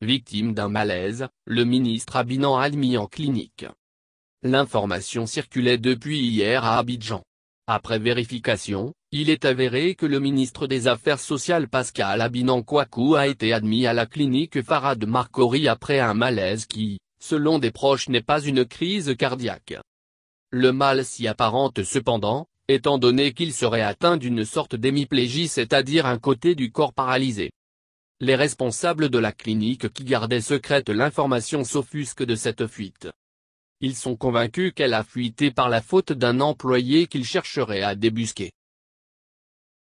Victime d'un malaise, le ministre Abinan admis en clinique. L'information circulait depuis hier à Abidjan. Après vérification, il est avéré que le ministre des Affaires sociales Pascal Abinan Kouakou a été admis à la clinique Farad Markori après un malaise qui, selon des proches n'est pas une crise cardiaque. Le mal s'y apparente cependant, étant donné qu'il serait atteint d'une sorte d'hémiplégie c'est-à-dire un côté du corps paralysé les responsables de la clinique qui gardaient secrète l'information s'offusquent de cette fuite. Ils sont convaincus qu'elle a fuité par la faute d'un employé qu'ils chercheraient à débusquer.